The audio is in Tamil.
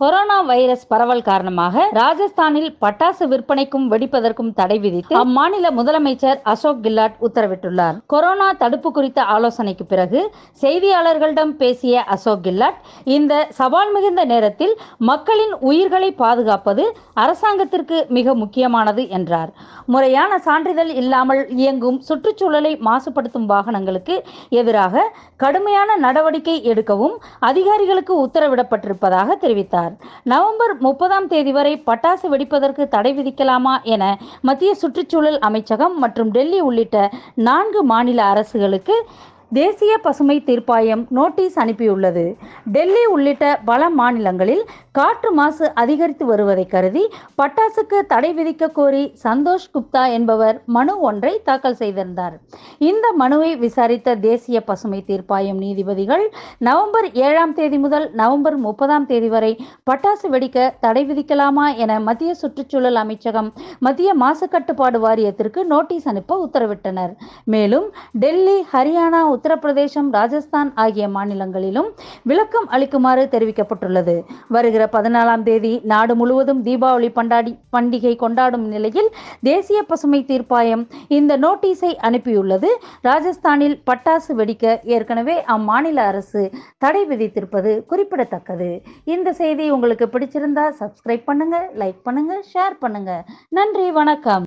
கொரோனா வைரஸ் பரவல் காரணமாக ராஜஸ்தானில் பட்டாசு விற்பனைக்கும் வெடிப்பதற்கும் தடை விதித்து அம்மாநில முதலமைச்சர் அசோக் கில்லாட் உத்தரவிட்டுள்ளார் கொரோனா தடுப்பு குறித்த ஆலோசனைக்கு பிறகு செய்தியாளர்களிடம் பேசிய அசோக் கில்லாட் இந்த சவால் மிகுந்த நேரத்தில் மக்களின் உயிர்களை பாதுகாப்பது அரசாங்கத்திற்கு மிக முக்கியமானது என்றார் முறையான சான்றிதழ் இல்லாமல் இயங்கும் சுற்றுச்சூழலை மாசுபடுத்தும் வாகனங்களுக்கு எதிராக கடுமையான நடவடிக்கை எடுக்கவும் அதிகாரிகளுக்கு உத்தரவிடப்பட்டிருப்பதாக தெரிவித்தார் தெரிவித்தார் நவம்பர் முப்பதாம் தேதி வரை பட்டாசு வெடிப்பதற்கு தடை விதிக்கலாமா என மத்திய சுற்றுச்சூழல் அமைச்சகம் மற்றும் டெல்லி உள்ளிட்ட நான்கு மாநில அரசுகளுக்கு தேசிய பசுமை தீர்ப்பாயம் நோட்டீஸ் அனுப்பியுள்ளது டெல்லி உள்ளிட்ட பல மாநிலங்களில் காற்று மாசு அதிகரித்து வருவதை கருதி பட்டாசுக்கு தடை விதிக்க கோரி சந்தோஷ் குப்தா என்பவர் மனு ஒன்றை தாக்கல் செய்திருந்தார் இந்த மனுவை விசாரித்த தேசிய பசுமை தீர்ப்பாயம் நீதிபதிகள் நவம்பர் ஏழாம் தேதி முதல் நவம்பர் முப்பதாம் தேதி வரை பட்டாசு வெடிக்க தடை விதிக்கலாமா என மத்திய சுற்றுச்சூழல் அமைச்சகம் மத்திய மாசு கட்டுப்பாடு வாரியத்திற்கு நோட்டீஸ் அனுப்ப உத்தரவிட்டனர் மேலும் டெல்லி ஹரியானா உத்தரப்பிரதேசம் ராஜஸ்தான் ஆகிய மாநிலங்களிலும் விளக்கம் அளிக்குமாறு தெரிவிக்கப்பட்டுள்ளது வருகிற பதினாலாம் தேதி நாடு முழுவதும் தீபாவளி பண்டாடி பண்டிகை கொண்டாடும் நிலையில் தேசிய பசுமை தீர்ப்பாயம் இந்த நோட்டீஸை அனுப்பியுள்ளது ராஜஸ்தானில் பட்டாசு வெடிக்க ஏற்கனவே அம்மாநில அரசு தடை விதித்திருப்பது குறிப்பிடத்தக்கது இந்த செய்தி உங்களுக்கு பிடிச்சிருந்தா சப்ஸ்கிரைப் பண்ணுங்க லைக் பண்ணுங்க ஷேர் பண்ணுங்க நன்றி வணக்கம்